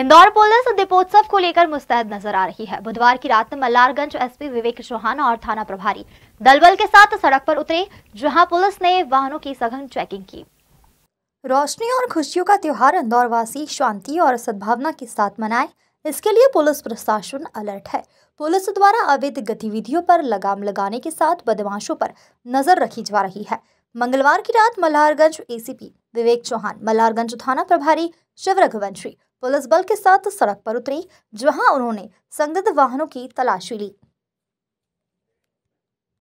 Indore police दीपोत्सव को लेकर मुस्तैद नजर आ रही है बुधवार की रात में मल्लारगंज एसपी विवेक चौहान और थाना प्रभारी दलबल के साथ सड़क पर उतरे जहां पुलिस ने वाहनों की सघन चेकिंग की रोशनी और खुशियों का त्यौहार वासी शांति और सद्भावना के साथ मनाए इसके लिए पुलिस प्रशासन अलर्ट है पुलिस द्वारा अवैध गतिविधियों पर लगाम लगाने के साथ बदमाशों पर नजर रखी जा रही है मंगलवार की रात मल्हारगंज एसीपी विवेक चौहान मल्हारगंज थाना प्रभारी शिव रघुवंशी पुलिस बल के साथ सड़क पर उतरी जहां उन्होंने संदिग्ध वाहनों की तलाशी ली